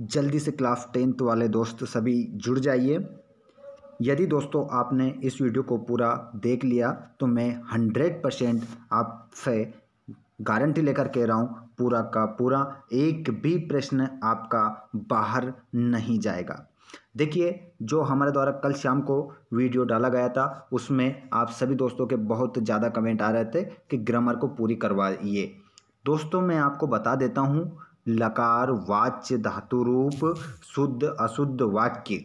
जल्दी से class tenth वाले दोस्त सभी जुड़ जाइए यदि दोस्तों आपने इस वीडियो को पूरा देख लिया तो मैं हंड्रेड परसेंट आपसे गारंटी लेकर कह रहा हूँ पूरा का पूरा एक भी प्रश्न आपका बाहर नहीं जाएगा देखिए जो हमारे द्वारा कल शाम को वीडियो डाला गया था उसमें आप सभी दोस्तों के बहुत ज़्यादा कमेंट आ रहे थे कि ग्रामर को पूरी करवाइए दोस्तों मैं आपको बता देता हूँ लकार वाच्य धातु रूप शुद्ध अशुद्ध वाक्य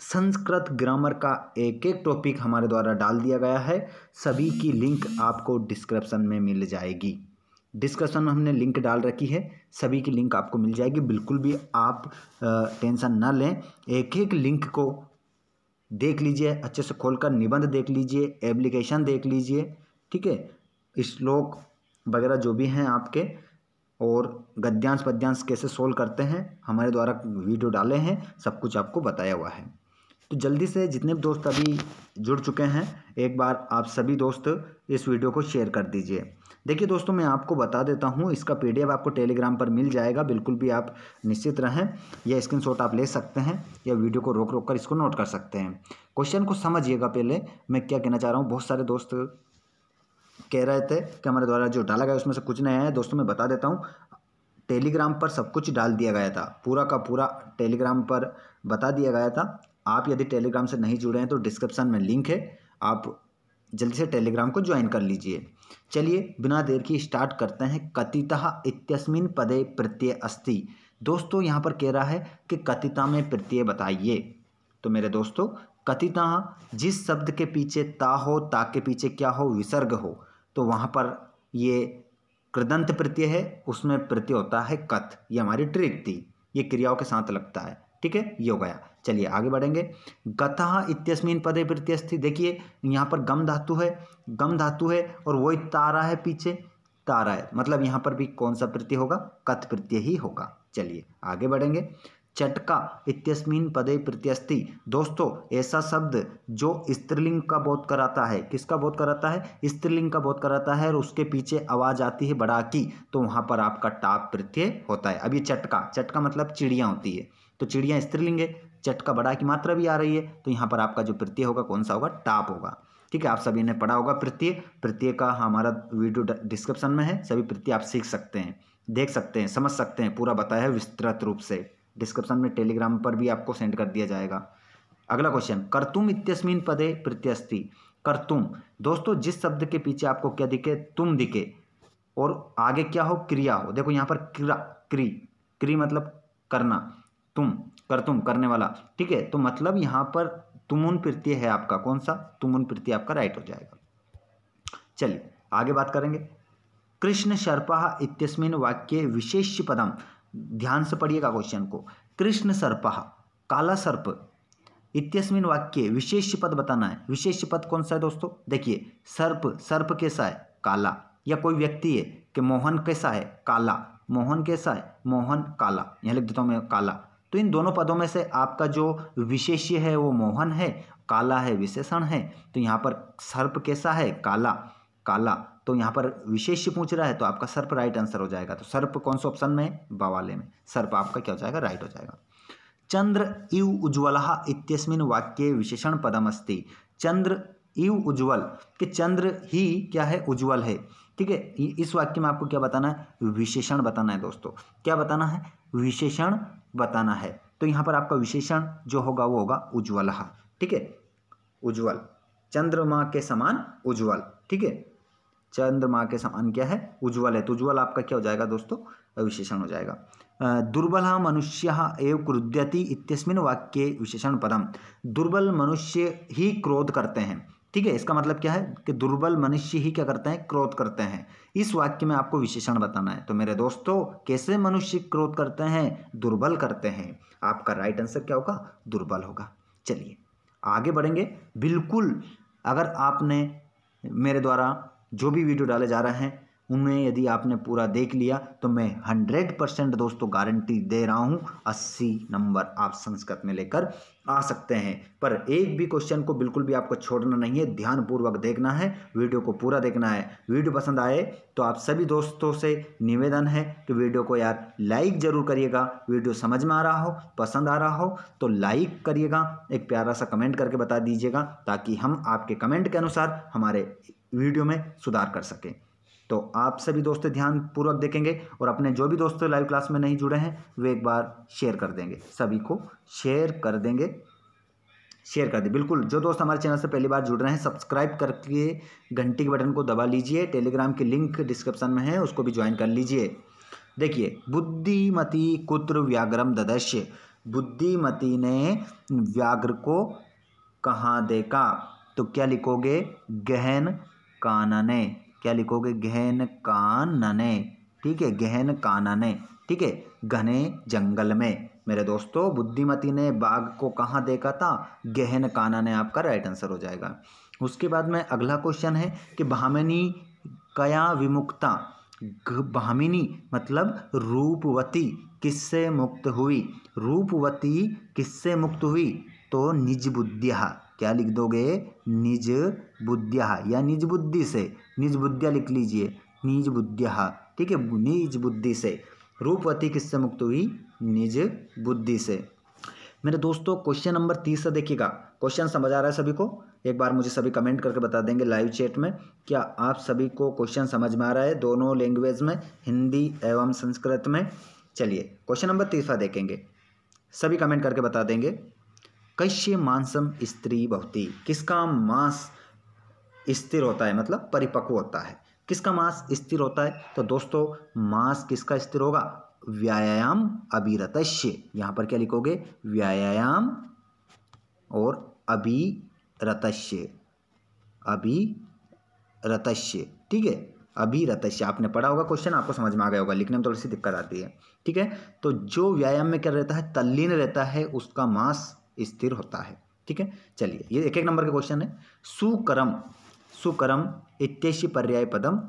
संस्कृत ग्रामर का एक एक टॉपिक हमारे द्वारा डाल दिया गया है सभी की लिंक आपको डिस्क्रिप्शन में मिल जाएगी डिस्क्रिप्शन में हमने लिंक डाल रखी है सभी की लिंक आपको मिल जाएगी बिल्कुल भी आप टेंशन ना लें एक एक लिंक को देख लीजिए अच्छे से खोलकर निबंध देख लीजिए एप्लीकेशन देख लीजिए ठीक है श्लोक वगैरह जो भी हैं आपके और गद्यांश पद्यांश कैसे सोल्व करते हैं हमारे द्वारा वीडियो डाले हैं सब कुछ आपको बताया हुआ है तो जल्दी से जितने भी दोस्त अभी जुड़ चुके हैं एक बार आप सभी दोस्त इस वीडियो को शेयर कर दीजिए देखिए दोस्तों मैं आपको बता देता हूँ इसका पी आपको टेलीग्राम पर मिल जाएगा बिल्कुल भी आप निश्चित रहें या स्क्रीन आप ले सकते हैं या वीडियो को रोक रोक कर इसको नोट कर सकते हैं क्वेश्चन को समझिएगा पहले मैं क्या कहना चाह रहा हूँ बहुत सारे दोस्त कह रहे थे कि हमारे द्वारा जो डाला गया उसमें से कुछ नया है दोस्तों मैं बता देता हूँ टेलीग्राम पर सब कुछ डाल दिया गया था पूरा का पूरा टेलीग्राम पर बता दिया गया था आप यदि टेलीग्राम से नहीं जुड़े हैं तो डिस्क्रिप्शन में लिंक है आप जल्दी से टेलीग्राम को ज्वाइन कर लीजिए चलिए बिना देर की स्टार्ट करते हैं कथिता इत्यस्मिन पदे प्रत्यय अस्ति दोस्तों यहाँ पर कह रहा है कि कथिता में प्रत्यय बताइए तो मेरे दोस्तों कथिता जिस शब्द के पीछे ता हो ता के पीछे क्या हो विसर्ग हो तो वहाँ पर ये कृदंत प्रत्यय है उसमें प्रत्यय होता है कथ ये हमारी ट्रिक थी ये क्रियाओं के साथ लगता है ठीक है ये हो गया चलिए आगे बढ़ेंगे गतः इत्यस्मिन पदे प्रत्यस्थी देखिए यहाँ पर गम धातु है गम धातु है और वही तारा है पीछे तारा है मतलब यहाँ पर भी कौन सा प्रत्यय होगा कथ प्रत्यय ही होगा चलिए आगे बढ़ेंगे चटका इत्यस्मिन पदे प्रत्यस्थी दोस्तों ऐसा शब्द जो स्त्रीलिंग का बोध कराता है किसका बोध कराता है स्त्रीलिंग का बोध कराता है और उसके पीछे आवाज़ आती है बड़ा की तो वहाँ पर आपका टाप प्रत्यय होता है अब ये चटका चटका मतलब चिड़िया होती है तो चिड़िया स्त्रीलिंग है चटका बड़ा की मात्रा भी आ रही है तो यहाँ पर आपका जो प्रत्यय होगा कौन सा होगा टाप होगा ठीक है आप सभी ने पढ़ा होगा प्रत्यय प्रत्यय का हमारा वीडियो डिस्क्रिप्शन में है सभी प्रत्यय आप सीख सकते हैं देख सकते हैं समझ सकते हैं पूरा बताया है विस्तृत रूप से डिस्क्रिप्शन में टेलीग्राम पर भी आपको सेंड कर दिया जाएगा अगला क्वेश्चन करतुम इतस्मिन पदे प्रत्यस्थी करतुम दोस्तों जिस शब्द के पीछे आपको क्या दिखे तुम दिखे और आगे क्या हो क्रिया हो देखो यहाँ पर क्रा क्री क्री मतलब करना तुम कर तुम करने वाला ठीक है तो मतलब यहाँ पर तुमुन प्रत्यय है आपका कौन सा तुमुन प्रत्यय आपका राइट हो जाएगा चलिए आगे बात करेंगे कृष्ण शर्पा इतस्मिन वाक्य विशेष पदम ध्यान से पढ़िएगा क्वेश्चन को कृष्ण सर्प काला सर्प इत्यस्मिन वाक्य विशेष पद बताना है विशेष पद कौन सा है दोस्तों देखिए सर्प सर्प कैसा है काला या कोई व्यक्ति है कि मोहन कैसा है काला मोहन कैसा है मोहन काला यहाँ लिख देता हूँ मैं काला तो इन दोनों पदों में से आपका जो विशेष्य है वो मोहन है काला है विशेषण है तो यहाँ पर सर्प कैसा है काला काला तो यहाँ पर विशेष पूछ रहा है तो आपका सर्प राइट आंसर हो जाएगा तो सर्प कौन से ऑप्शन में बवाले में सर्प आपका क्या हो जाएगा राइट हो जाएगा चंद्र इव उज्ज्वला इतस्मिन वाक्य विशेषण पदमस्ति चंद्र इव उज्ज्वल कि चंद्र ही क्या है उज्ज्वल है ठीक है इस वाक्य में आपको क्या बताना है विशेषण बताना है दोस्तों क्या बताना है विशेषण बताना है तो यहाँ पर आपका विशेषण जो होगा वो होगा उज्ज्वला ठीक है उज्ज्वल चंद्रमा के समान उज्ज्वल ठीक है चंद्रमा के समान क्या है उज्ज्वल है तो उज्ज्वल आपका क्या हो जाएगा दोस्तों विशेषण हो जाएगा दुर्बल मनुष्य एवं क्रुद्यति इतस्मिन वाक्य विशेषण पदम दुर्बल मनुष्य ही क्रोध करते हैं ठीक है इसका मतलब क्या है कि दुर्बल मनुष्य ही क्या करते हैं क्रोध करते हैं इस वाक्य में आपको विशेषण बताना है तो मेरे दोस्तों कैसे मनुष्य क्रोध करते हैं दुर्बल करते हैं आपका राइट आंसर क्या होगा दुर्बल होगा चलिए आगे बढ़ेंगे बिल्कुल अगर आपने मेरे द्वारा जो भी वीडियो डाले जा रहे हैं उन्हें यदि आपने पूरा देख लिया तो मैं हंड्रेड परसेंट दोस्तों गारंटी दे रहा हूँ अस्सी नंबर आप संस्कृत में लेकर आ सकते हैं पर एक भी क्वेश्चन को बिल्कुल भी आपको छोड़ना नहीं है ध्यानपूर्वक देखना है वीडियो को पूरा देखना है वीडियो पसंद आए तो आप सभी दोस्तों से निवेदन है कि वीडियो को यार लाइक ज़रूर करिएगा वीडियो समझ में आ रहा हो पसंद आ रहा हो तो लाइक करिएगा एक प्यारा सा कमेंट करके बता दीजिएगा ताकि हम आपके कमेंट के अनुसार हमारे वीडियो में सुधार कर सकें तो आप सभी दोस्त ध्यानपूर्वक देखेंगे और अपने जो भी दोस्त लाइव क्लास में नहीं जुड़े हैं वे एक बार शेयर कर देंगे सभी को शेयर कर देंगे शेयर कर दें बिल्कुल जो दोस्त हमारे चैनल से पहली बार जुड़ रहे हैं सब्सक्राइब करके घंटी के बटन को दबा लीजिए टेलीग्राम की लिंक डिस्क्रिप्शन में है उसको भी ज्वाइन कर लीजिए देखिए बुद्धिमती कुत्र व्याघ्रम ददश्य बुद्धिमती ने व्याघ्र को कहाँ देखा तो क्या लिखोगे गहन कानने क्या लिखोगे गहन कानने ठीक है गहन कानने ठीक है घने जंगल में मेरे दोस्तों बुद्धिमती ने बाघ को कहाँ देखा था गहन कानने आपका राइट आंसर हो जाएगा उसके बाद में अगला क्वेश्चन है कि भामिनी कया विमुक्ता भामिनी मतलब रूपवती किससे मुक्त हुई रूपवती किससे मुक्त हुई तो निज बुद्धिया क्या लिख दोगे निज बुद्धिया या निज बुद्धि से निज बुद्धिया लिख लीजिए निज बुद्धिया ठीक है निज बुद्धि से रूपवती किससे मुक्त हुई निज बुद्धि से मेरे दोस्तों क्वेश्चन नंबर तीसरा देखिएगा क्वेश्चन समझ आ रहा है सभी को एक बार मुझे सभी कमेंट करके बता देंगे लाइव चैट में क्या आप सभी को क्वेश्चन समझ में आ रहा है दोनों लैंग्वेज में हिंदी एवं संस्कृत में चलिए क्वेश्चन नंबर तीसरा देखेंगे सभी कमेंट करके बता देंगे कश्य मांसम स्त्री बहुती किसका मांस स्थिर होता है मतलब परिपक्व होता है किसका मांस स्थिर होता है तो दोस्तों मांस किसका स्थिर होगा व्यायाम अभिरतश्य यहां पर क्या लिखोगे व्यायाम और अभिरतश्य अभिरतश्य ठीक है अभिरतश्य आपने पढ़ा होगा क्वेश्चन आपको समझ में आ गया होगा लिखने में थोड़ी सी दिक्कत आती है ठीक है तो जो व्यायाम में क्या रहता है तल्लीन रहता है उसका मांस स्थिर होता है ठीक है चलिए ये एक एक नंबर के क्वेश्चन है सुकरम सुकरम इत्यशी पर्याय पदम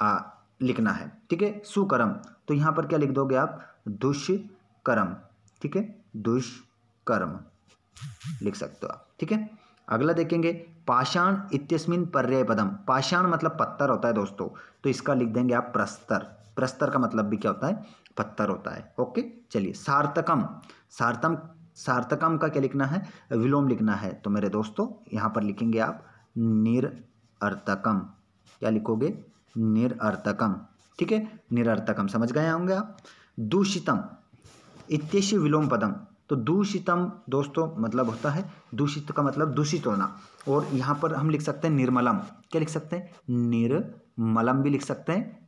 आ, लिखना है ठीक है सुकरम तो यहाँ पर क्या लिख दोगे आप दुष्कर्म ठीक है दुष्कर्म लिख सकते हो आप ठीक है अगला देखेंगे पाषाण इत्यस्मिन पर्याय पदम पाषाण मतलब पत्थर होता है दोस्तों तो इसका लिख देंगे आप प्रस्तर प्रस्तर का मतलब भी क्या होता है पत्थर होता है ओके चलिए सार्थकम सार्थम सार्थकम का क्या लिखना है विलोम लिखना है तो मेरे दोस्तों यहाँ पर लिखेंगे आप निरअर्थकम क्या लिखोगे निरअर्थकम ठीक है निरअर्थकम समझ गए होंगे आप दूषितम इत्यशी विलोम पदम तो दूषितम दोस्तों मतलब होता है दूषित का मतलब दूषित होना और यहाँ पर हम लिख सकते हैं निर्मलम क्या लिख सकते हैं निर्मलम भी लिख सकते हैं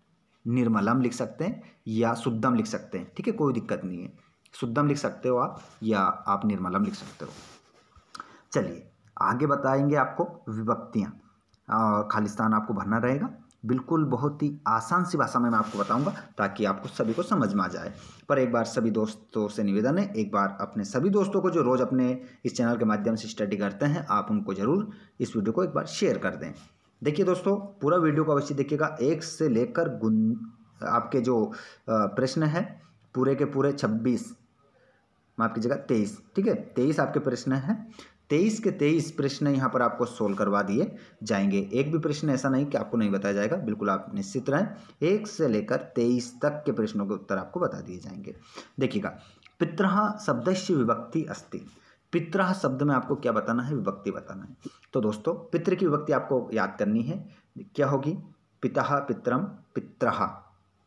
निर्मलम लिख सकते हैं या शुद्धम लिख सकते हैं ठीक है कोई दिक्कत नहीं है शुद्धम लिख सकते हो आप या आप निर्मलम लिख सकते हो चलिए आगे बताएंगे आपको विभक्तियाँ और खालिस्तान आपको भरना रहेगा बिल्कुल बहुत ही आसान सी भाषा में मैं आपको बताऊंगा ताकि आपको सभी को समझ में आ जाए पर एक बार सभी दोस्तों से निवेदन है एक बार अपने सभी दोस्तों को जो रोज़ अपने इस चैनल के माध्यम से स्टडी करते हैं आप उनको ज़रूर इस वीडियो को एक बार शेयर कर दें देखिए दोस्तों पूरा वीडियो को अवश्य देखिएगा एक से लेकर गुन आपके जो प्रश्न है पूरे के पूरे छब्बीस माफ कीजिएगा तेईस ठीक है तेईस आपके प्रश्न है तेईस के तेईस प्रश्न यहाँ पर आपको सोल्व करवा दिए जाएंगे एक भी प्रश्न ऐसा नहीं कि आपको नहीं बताया जाएगा बिल्कुल आप निश्चित रहें एक से लेकर तेईस तक के प्रश्नों के उत्तर आपको बता दिए जाएंगे देखिएगा पित्रहा शब्द विभक्ति अस्ति पित्रह शब्द में आपको क्या बताना है विभक्ति बताना है तो दोस्तों पित्र की विभक्ति आपको याद करनी है क्या होगी पिता पित्रम पित्रहा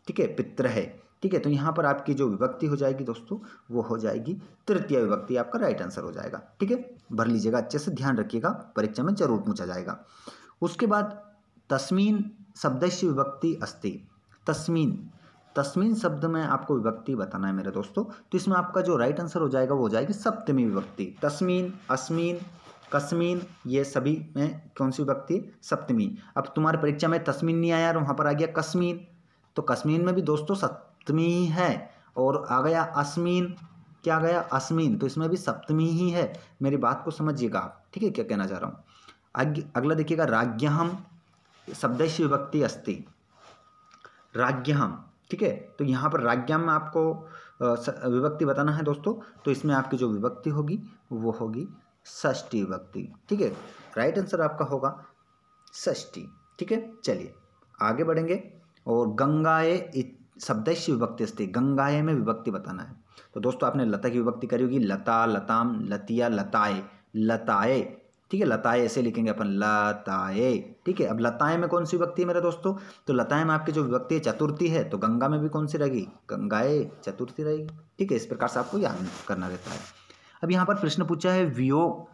ठीक है पित्र है ठीक है तो यहाँ पर आपकी जो विभक्ति हो जाएगी दोस्तों वो हो जाएगी तृतीय विभक्ति आपका राइट आंसर हो जाएगा ठीक है भर लीजिएगा अच्छे से ध्यान रखिएगा परीक्षा में जरूर पूछा जाएगा उसके बाद तस्मीन शब्दश विभक्ति अस्ति तस्मीन तस्मीन शब्द में आपको विभक्ति बताना है मेरे दोस्तों तो इसमें आपका जो राइट आंसर हो जाएगा वो हो जाएगी सप्तमी विभक्ति तस्मीन अस्मीन कस्मीन ये सभी में कौन सी विभक्ति सप्तमी अब तुम्हारे परीक्षा में तस्मीन नहीं आया और वहाँ पर आ गया कस्मीन तो कस्मीन में भी दोस्तों सत सप्तमी ही है और आ गया अस्मीन क्या गया अस्मीन तो इसमें भी सप्तमी ही है मेरी बात को समझिएगा आप ठीक है क्या कहना चाह रहा हूँ अगला देखिएगा राज्ञहम शब्दश विभक्ति अस्ति राज्ञहम ठीक है तो यहाँ पर राज्ञा में आपको विभक्ति बताना है दोस्तों तो इसमें आपकी जो विभक्ति होगी वो होगी ष्टी विभक्ति ठीक है राइट आंसर आपका होगा ष्टी ठीक है चलिए आगे बढ़ेंगे और गंगाए शब्देश विभक्ति अस्ति गंगाए में विभक्ति बताना है तो दोस्तों आपने लता की विभक्ति करी होगी लता लताम लतिया लताए लताए ठीक है लताए ऐसे लिखेंगे अपन लताए ठीक है अब लताए में कौन सी विभक्ति है मेरे दोस्तों तो लताए में आपकी जो विभक्ति है चतुर्थी है तो गंगा में भी कौन सी रहेगी गंगाए चतुर्थी रहेगी ठीक है इस प्रकार से आपको याद करना रहता है अब यहाँ पर प्रश्न पूछा है वियोग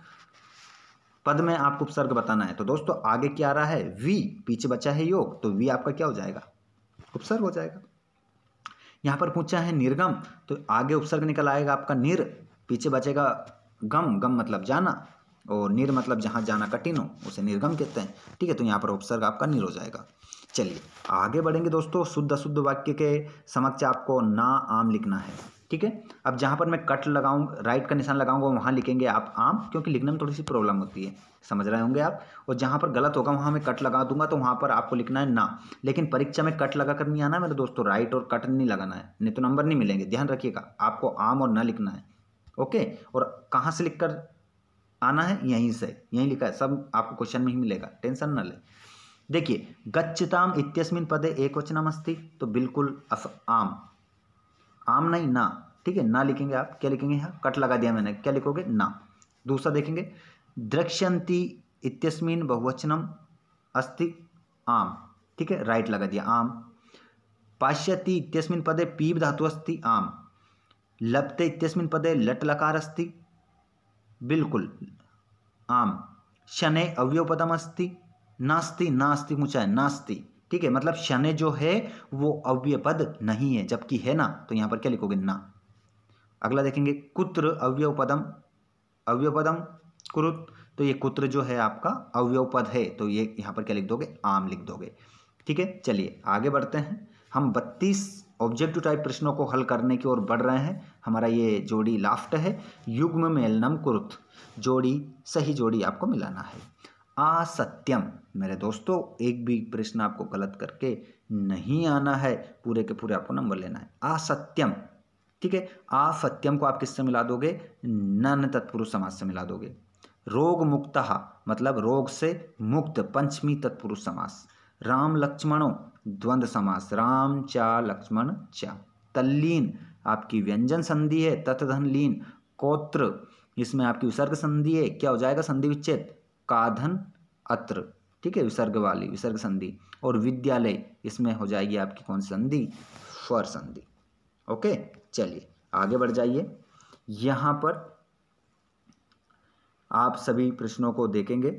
पद में आपको उपसर्ग बताना है तो दोस्तों आगे क्या आ रहा है वी पीछे बचा है योग तो वी आपका क्या हो जाएगा उपसर्ग हो जाएगा यहाँ पर पूछा है निर्गम तो आगे उपसर्ग निकल आएगा आपका निर पीछे बचेगा गम गम मतलब जाना और निर मतलब जहाँ जाना कठिन हो उसे निर्गम कहते हैं ठीक है तो यहाँ पर उपसर्ग आपका निर हो जाएगा चलिए आगे बढ़ेंगे दोस्तों शुद्ध अशुद्ध वाक्य के समक्ष आपको ना आम लिखना है ठीक है अब जहाँ पर मैं कट लगाऊँ राइट का निशान लगाऊंगा वहाँ लिखेंगे आप आम क्योंकि लिखने में थोड़ी सी प्रॉब्लम होती है समझ रहे होंगे आप और जहाँ पर गलत होगा वहाँ मैं कट लगा दूंगा तो वहाँ पर आपको लिखना है ना लेकिन परीक्षा में कट लगा कर नहीं आना मेरे दोस्तों राइट और कट नहीं लगाना है नहीं तो नंबर नहीं मिलेंगे ध्यान रखिएगा आपको आम और ना लिखना है ओके और कहाँ से लिख कर आना है यहीं से यहीं लिखा है सब आपको क्वेश्चन में ही मिलेगा टेंशन ना ले देखिए गच्छताम इत्यस्मिन पदे एक वचनम अस्ति तो बिल्कुल आम आम नहीं ना ठीक है ना लिखेंगे आप क्या लिखेंगे यहाँ कट लगा दिया मैंने क्या लिखोगे ना दूसरा देखेंगे द्रक्ष्यंती इतस्मिन बहुवचनम अस्ति आम ठीक है राइट लगा दिया आम पाश्यति इतस्मिन पदे पीब धातु अस्ति आम लपते इतस्मिन पदे लट लकार अस्ति बिल्कुल आम शने अव्यय पदम अस्ति नास्ति नास्ति मुचा नास्ति ठीक है मतलब शनि जो है वो अव्यय पद नहीं है जबकि है ना तो यहां पर क्या लिखोगे ना अगला देखेंगे कुत्र अव्यवपदम पदम पदम कुरुत तो ये कुत्र जो है आपका अव्यवपद पद है तो ये यहां पर क्या लिख दोगे आम लिख दोगे ठीक है चलिए आगे बढ़ते हैं हम बत्तीस ऑब्जेक्टिव टाइप प्रश्नों को हल करने की ओर बढ़ रहे हैं हमारा ये जोड़ी लाफ्ट है युग्म मेलनम कुरुत जोड़ी सही जोड़ी आपको मिलाना है असत्यम मेरे दोस्तों एक भी प्रश्न आपको गलत करके नहीं आना है पूरे के पूरे आपको नंबर लेना है असत्यम ठीक है असत्यम को आप किससे मिला दोगे नन तत्पुरुष समाज से मिला दोगे रोग मुक्त मतलब रोग से मुक्त पंचमी तत्पुरुष समास राम लक्ष्मणों द्वंद्व समास राम चा लक्ष्मण चा तल्लीन आपकी व्यंजन संधि है तत्धन लीन कोत्र इसमें आपकी उसर्ग संधि है क्या हो जाएगा संधि विच्छेद काधन अत्र ठीक है विसर्ग वाली विसर्ग संधि और विद्यालय इसमें हो जाएगी आपकी कौन संधि स्वर संधि ओके चलिए आगे बढ़ जाइए यहाँ पर आप सभी प्रश्नों को देखेंगे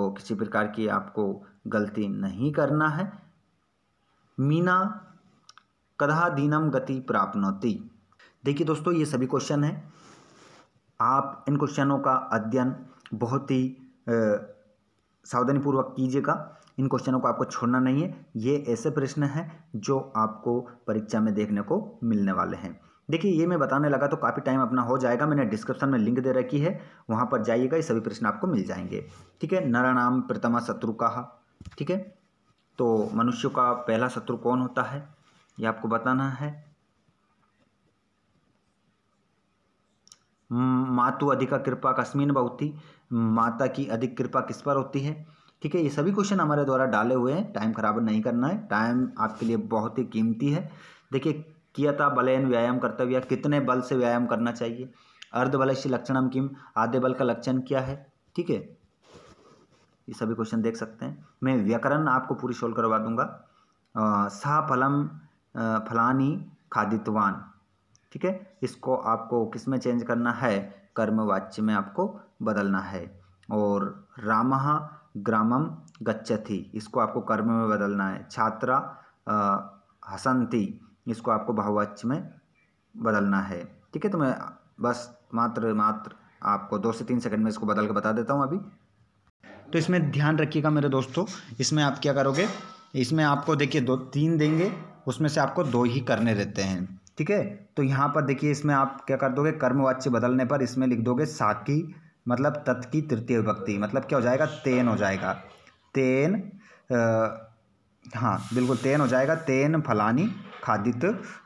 और किसी प्रकार की आपको गलती नहीं करना है मीना कदा दीनम गति प्राप्नोति देखिए दोस्तों ये सभी क्वेश्चन हैं आप इन क्वेश्चनों का अध्ययन बहुत ही सावधानीपूर्वक कीजिएगा इन क्वेश्चनों को आपको छोड़ना नहीं है ये ऐसे प्रश्न हैं जो आपको परीक्षा में देखने को मिलने वाले हैं देखिए ये मैं बताने लगा तो काफ़ी टाइम अपना हो जाएगा मैंने डिस्क्रिप्शन में लिंक दे रखी है वहाँ पर जाइएगा ये सभी प्रश्न आपको मिल जाएंगे ठीक है नाम प्रतमा शत्रु कहा ठीक है तो मनुष्य का पहला शत्रु कौन होता है ये आपको बताना है मातु अधिका कृपा कस्मिन बहुती माता की अधिक कृपा किस पर होती है ठीक है ये सभी क्वेश्चन हमारे द्वारा डाले हुए हैं टाइम खराब नहीं करना है टाइम आपके लिए बहुत ही कीमती है देखिए किया था बलयन व्यायाम कर्तव्य कितने बल से व्यायाम करना चाहिए अर्ध बल से लक्षणम किम आधे बल का लक्षण क्या है ठीक है ये सभी क्वेश्चन देख सकते हैं मैं व्याकरण आपको पूरी सोल्व करवा दूंगा सा फलम फलानी खादितवान ठीक है इसको आपको किस में चेंज करना है कर्मवाच्य में आपको बदलना है और राम ग्रामम गच्छति इसको आपको कर्म में बदलना है छात्रा हसंती इसको आपको बहुवाच्य में बदलना है ठीक है तो मैं बस मात्र मात्र आपको दो से तीन सेकंड में इसको बदल के बता देता हूँ अभी तो इसमें ध्यान रखिएगा मेरे दोस्तों इसमें आप क्या करोगे इसमें आपको देखिए दो तीन देंगे उसमें से आपको दो ही करने रहते हैं ठीक है तो यहाँ पर देखिए इसमें आप क्या कर दोगे कर्मवाच्य बदलने पर इसमें लिख दोगे साकी मतलब तत् की तृतीय विभक्ति मतलब क्या हो जाएगा तेन हो जाएगा तेन आ, हाँ बिल्कुल तेन हो जाएगा तेन फलानी खादित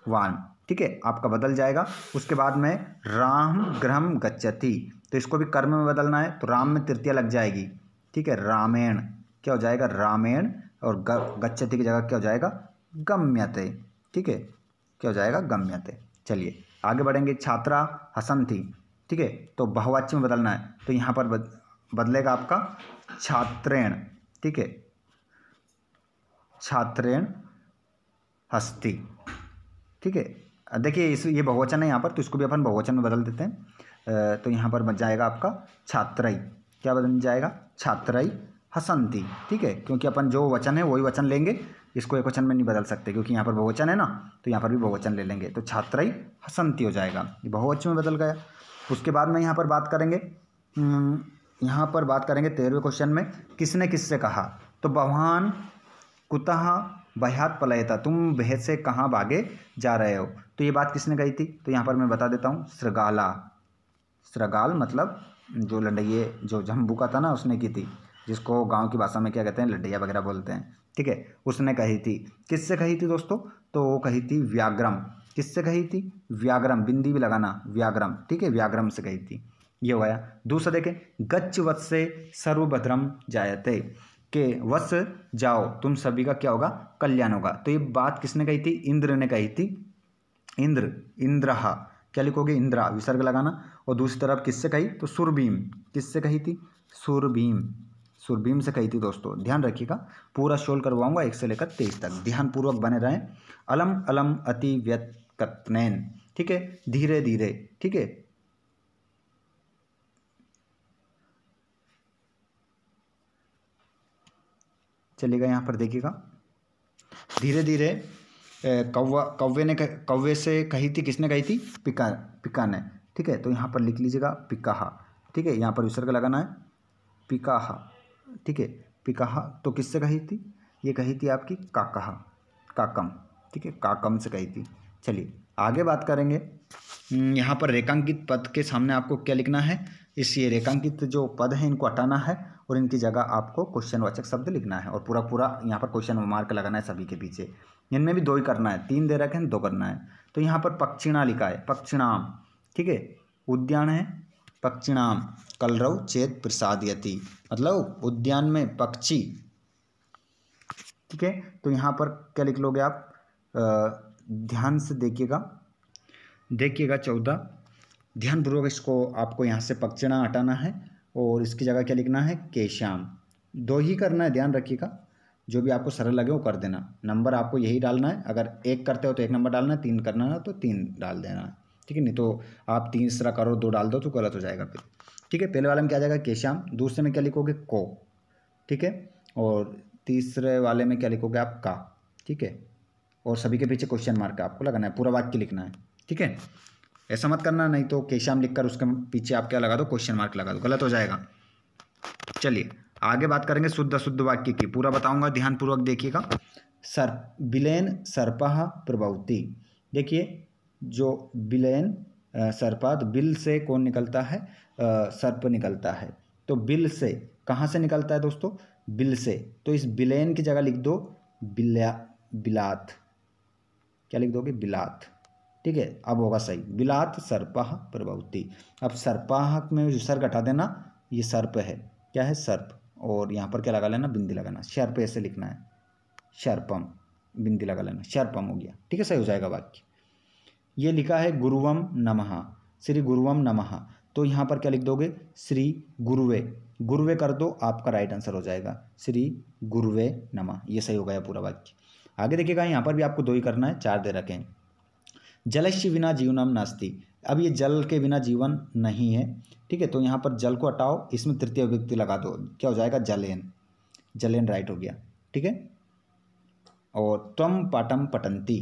वान ठीक है आपका बदल जाएगा उसके बाद में राम ग्रहम गच्छति तो इसको भी कर्म में बदलना है तो राम में तृतीय लग जाएगी ठीक है रामेण क्या हो जाएगा रामेण और गच्छति की जगह क्या हो जाएगा गम्यते ठीक है क्या हो जाएगा गम्यते चलिए आगे बढ़ेंगे छात्रा हसन थी ठीक है तो बहुवाच्य में बदलना है तो यहाँ पर बद, बदलेगा आपका छात्रेण ठीक है छात्रेण हस्ती ठीक है देखिए इस ये बहुवचन है यहाँ पर तो इसको भी अपन बहुवचन में बदल देते हैं तो यहाँ पर बन जाएगा आपका छात्रई क्या बदल जाएगा छात्राई हसंती ठीक है क्योंकि अपन जो वचन है वही वचन लेंगे इसको एक क्वेश्चन में नहीं बदल सकते क्योंकि यहाँ पर बहुवचन है ना तो यहाँ पर भी बहुवचन ले लेंगे तो छात्राई हसंती हो जाएगा ये बहुवच में बदल गया उसके बाद में यहाँ पर बात करेंगे हम्म, यहाँ पर बात करेंगे तेरहवें क्वेश्चन में किसने किससे कहा तो भगवान कुतः बह्यात पलयता तुम बहत से कहाँ भागे जा रहे हो तो ये बात किसने कही थी तो यहाँ पर मैं बता देता हूँ श्रगाला श्रगाल मतलब जो लंडइये जो जम्बू का था ना उसने की थी जिसको गांव की भाषा में क्या कहते हैं लड्डिया वगैरह बोलते हैं ठीक है उसने कही थी किससे कही थी दोस्तों तो वो कही थी व्याग्रम किससे कही थी व्याग्रम बिंदी भी लगाना व्याग्रम ठीक है व्याग्रम से कही थी ये हो गया दूसरा देखें गच्छ से सर्वभद्रम जायते के वत्स जाओ तुम सभी का क्या होगा कल्याण होगा तो ये बात किसने कही थी इंद्र ने कही थी इंद्र इंद्रहा क्या लिखोगे इंद्रा विसर्ग लगाना और दूसरी तरफ किससे कही तो सुरभीम किससे कही थी सुरभीम सुरभीम से कही थी दोस्तों ध्यान रखिएगा पूरा शोल करवाऊंगा एक से लेकर तेईस तक ध्यानपूर्वक बने रहें अलम अलम अति व्यतनैन ठीक है धीरे धीरे ठीक है चलेगा यहाँ पर देखिएगा धीरे धीरे कौवा कौवे ने कौवे से कही थी किसने कही थी पिका पिका ने ठीक है तो यहाँ पर लिख लीजिएगा पिकाहा ठीक है यहाँ पर विसर्ग लगाना है पिकाहा ठीक है पिकाहा तो किससे कही थी ये कही थी आपकी काकहा काकम ठीक है काकम से कही थी चलिए आगे बात करेंगे हम्म, यहाँ पर रेखांकित पद के सामने आपको क्या लिखना है इस ये रेखांकित जो पद है इनको हटाना है और इनकी जगह आपको क्वेश्चन वाचक शब्द लिखना है और पूरा पूरा यहाँ पर क्वेश्चन मार्क लगाना है सभी के पीछे इनमें भी दो ही करना है तीन दे रखे हैं दो करना है तो यहाँ पर पक्षिणा लिखा है पक्षिणाम ठीक है उद्यान है पक्षिणाम कलरव चेत यति मतलब उद्यान में पक्षी ठीक है तो यहाँ पर क्या लिख लोगे आप ध्यान से देखिएगा देखिएगा चौदह ध्यानपूर्वक इसको आपको यहाँ से पक्षिणा हटाना है और इसकी जगह क्या लिखना है केश्याम दो ही करना है ध्यान रखिएगा जो भी आपको सरल लगे वो कर देना नंबर आपको यही डालना है अगर एक करते हो तो एक नंबर डालना है तीन करना है तो तीन डाल देना है ठीक है नहीं तो आप तीसरा करो दो डाल दो तो गलत हो जाएगा फिर ठीक है पहले वाले में क्या जाएगा केश्याम दूसरे में क्या लिखोगे को ठीक है और तीसरे वाले में क्या लिखोगे आप का ठीक है और सभी के पीछे क्वेश्चन मार्क आपको लगाना है पूरा वाक्य लिखना है ठीक है ऐसा मत करना नहीं तो केशाम लिखकर उसके पीछे आप क्या लगा दो क्वेश्चन मार्क लगा दो गलत हो जाएगा चलिए आगे बात करेंगे शुद्ध अशुद्ध वाक्य की पूरा बताऊंगा ध्यानपूर्वक देखिएगा सर बिलेन सर्पह प्रभवती देखिए जो बिलेन सर्पात बिल से कौन निकलता है सर्प निकलता है तो बिल से कहाँ से निकलता है दोस्तों बिल से तो इस बिलेन की जगह लिख दो बिल्या बिलात क्या लिख दोगे बिलात ठीक है अब होगा सही बिलात सर्पाह प्रभुति अब सर्पाह में जो सर घटा देना ये सर्प है क्या है सर्प और यहाँ पर क्या लगा लेना बिंदी लगाना शर्प ऐसे लिखना है शर्पम बिंदी लगा लेना शर्पम हो गया ठीक है सही हो जाएगा वाक्य ये लिखा है गुरुवम नमः श्री गुरुवम नमः तो यहाँ पर क्या लिख दोगे श्री गुरुवे गुरुवे कर दो आपका राइट आंसर हो जाएगा श्री गुरुवे नमः ये सही हो गया पूरा वाक्य आगे देखिएगा यहाँ पर भी आपको दो ही करना है चार दे रखें जलश्य बिना जीवनम नास्ती अब ये जल के बिना जीवन नहीं है ठीक है तो यहाँ पर जल को हटाओ इसमें तृतीय व्यक्ति लगा दो क्या हो जाएगा जलेन जलेन राइट हो गया ठीक है और तम पाटम पटंती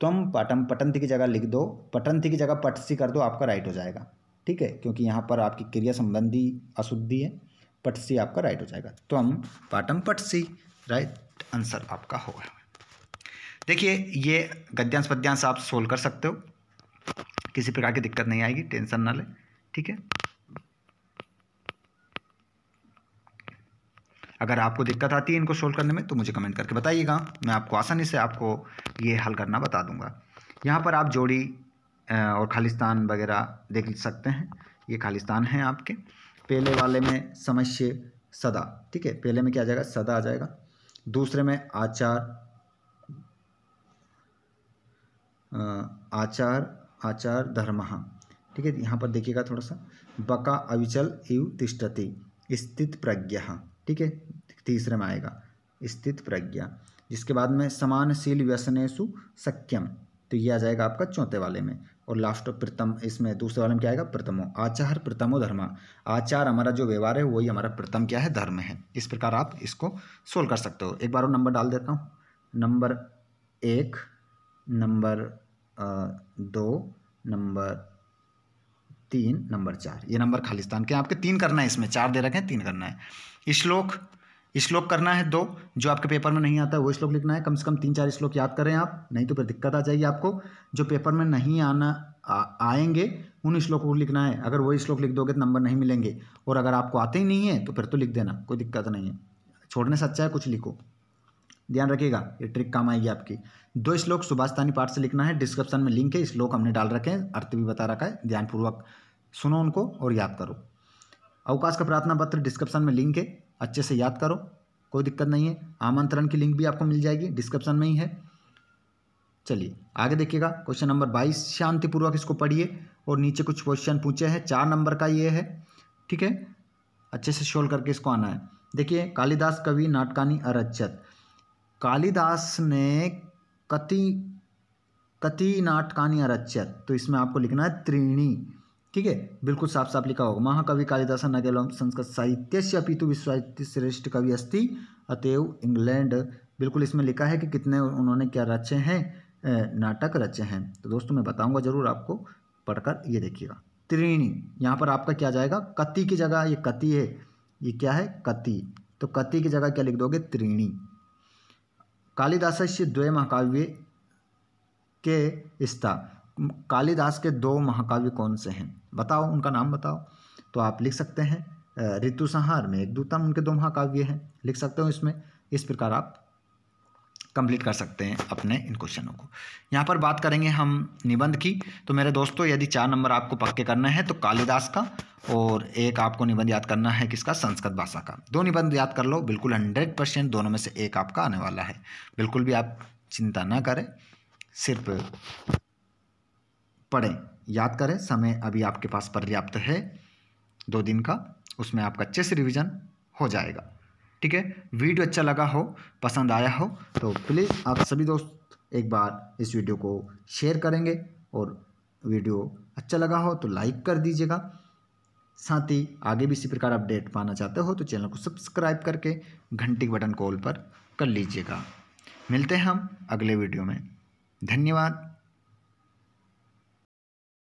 तुम पटम पटंथी की जगह लिख दो पटंथी की जगह पटसी कर दो आपका राइट हो जाएगा ठीक है क्योंकि यहाँ पर आपकी क्रिया संबंधी अशुद्धि है पटसी आपका राइट हो जाएगा त्वम पाटम पटसी राइट आंसर आपका होगा देखिए ये गद्यांश पद्यांश आप सोल्व कर सकते हो किसी प्रकार की दिक्कत नहीं आएगी टेंशन ना ले ठीक है अगर आपको दिक्कत आती है इनको सोल्व करने में तो मुझे कमेंट करके बताइएगा मैं आपको आसानी से आपको ये हल करना बता दूंगा यहाँ पर आप जोड़ी और खालिस्तान वगैरह देख सकते हैं ये खालिस्तान हैं आपके पहले वाले में समस्या सदा ठीक है पहले में क्या आ जाएगा सदा आ जाएगा दूसरे में आचार आचार आचार धर्म हाँ। ठीक है यहाँ पर देखिएगा थोड़ा सा बका अविचल इव तिष्ठति स्थित प्रज्ञा ठीक है तीसरे में आएगा स्थित प्रज्ञा जिसके बाद में समानशील व्यसनेशु सक्यम तो ये आ जाएगा आपका चौथे वाले में और लास्ट प्रथम इसमें दूसरे वाले में क्या आएगा प्रथमो आचार प्रथमो धर्म आचार हमारा जो व्यवहार है वही हमारा प्रथम क्या है धर्म है इस प्रकार आप इसको सोल्व कर सकते हो एक बार और नंबर डाल देता हूँ नंबर एक नंबर दो नंबर तीन नंबर चार ये नंबर खालिस्तान के आपके तीन करना है इसमें चार दे रखे हैं तीन करना है श्लोक श्लोक करना है दो जो आपके पेपर में नहीं आता है वो श्लोक लिखना है कम से कम तीन चार श्लोक याद करें आप नहीं तो फिर दिक्कत आ जाएगी आपको जो पेपर में नहीं आना आ, आएंगे उन श्लोकों को लिखना है अगर वही श्लोक लिख दोगे तो नंबर नहीं मिलेंगे और अगर आपको आते ही नहीं है तो फिर तो लिख देना कोई दिक्कत नहीं है छोड़ने से अच्छा है कुछ लिखो ध्यान रखिएगा ये ट्रिक काम आएगी आपकी दो श्लोक सुभाषतानी पाठ से लिखना है डिस्क्रिप्शन में लिंक है श्लोक हमने डाल रखे हैं अर्थ भी बता रखा है ध्यानपूर्वक सुनो उनको और याद करो अवकाश का प्रार्थना पत्र डिस्क्रिप्शन में लिंक है अच्छे से याद करो कोई दिक्कत नहीं है आमंत्रण की लिंक भी आपको मिल जाएगी डिस्क्रिप्शन में ही है चलिए आगे देखिएगा क्वेश्चन नंबर बाईस शांतिपूर्वक इसको पढ़िए और नीचे कुछ क्वेश्चन पूछे हैं चार नंबर का ये है ठीक है अच्छे से शोल करके इसको आना है देखिए कालिदास कवि नाटकानी अरच्छत कालिदास ने कति कति नाटकानिया रच्यत तो इसमें आपको लिखना है त्रीणी ठीक है बिल्कुल साफ साफ लिखा होगा महाकवि कालिदास न केवल संस्कृत साहित्य से अपितु विश्व साहित्य श्रेष्ठ कवि अस्थि अतएव इंग्लैंड बिल्कुल इसमें लिखा है कि कितने उन्होंने क्या रचे हैं नाटक रचे हैं तो दोस्तों मैं बताऊंगा जरूर आपको पढ़कर ये देखिएगा त्रीणी यहाँ पर आपका क्या जाएगा कति की जगह ये कति है ये क्या है कति तो कति की जगह क्या लिख दोगे त्रीणी कालिदास द्वे महाकाव्य के स्था कालिदास के दो महाकाव्य कौन से हैं बताओ उनका नाम बताओ तो आप लिख सकते हैं ऋतु संहार में एक दूतम उनके दो महाकाव्य हैं लिख सकते हो इसमें इस प्रकार आप कंप्लीट कर सकते हैं अपने इन क्वेश्चनों को यहाँ पर बात करेंगे हम निबंध की तो मेरे दोस्तों यदि चार नंबर आपको पक्के करना है तो कालिदास का और एक आपको निबंध याद करना है किसका संस्कृत भाषा का दो निबंध याद कर लो बिल्कुल हंड्रेड परसेंट दोनों में से एक आपका आने वाला है बिल्कुल भी आप चिंता ना करें सिर्फ पढ़ें याद करें समय अभी आपके पास पर्याप्त है दो दिन का उसमें आपका अच्छे से रिविज़न हो जाएगा ठीक है वीडियो अच्छा लगा हो पसंद आया हो तो प्लीज़ आप सभी दोस्त एक बार इस वीडियो को शेयर करेंगे और वीडियो अच्छा लगा हो तो लाइक कर दीजिएगा साथ ही आगे भी इसी प्रकार अपडेट पाना चाहते हो तो चैनल को सब्सक्राइब करके घंटी बटन कॉल पर कर लीजिएगा मिलते हैं हम अगले वीडियो में धन्यवाद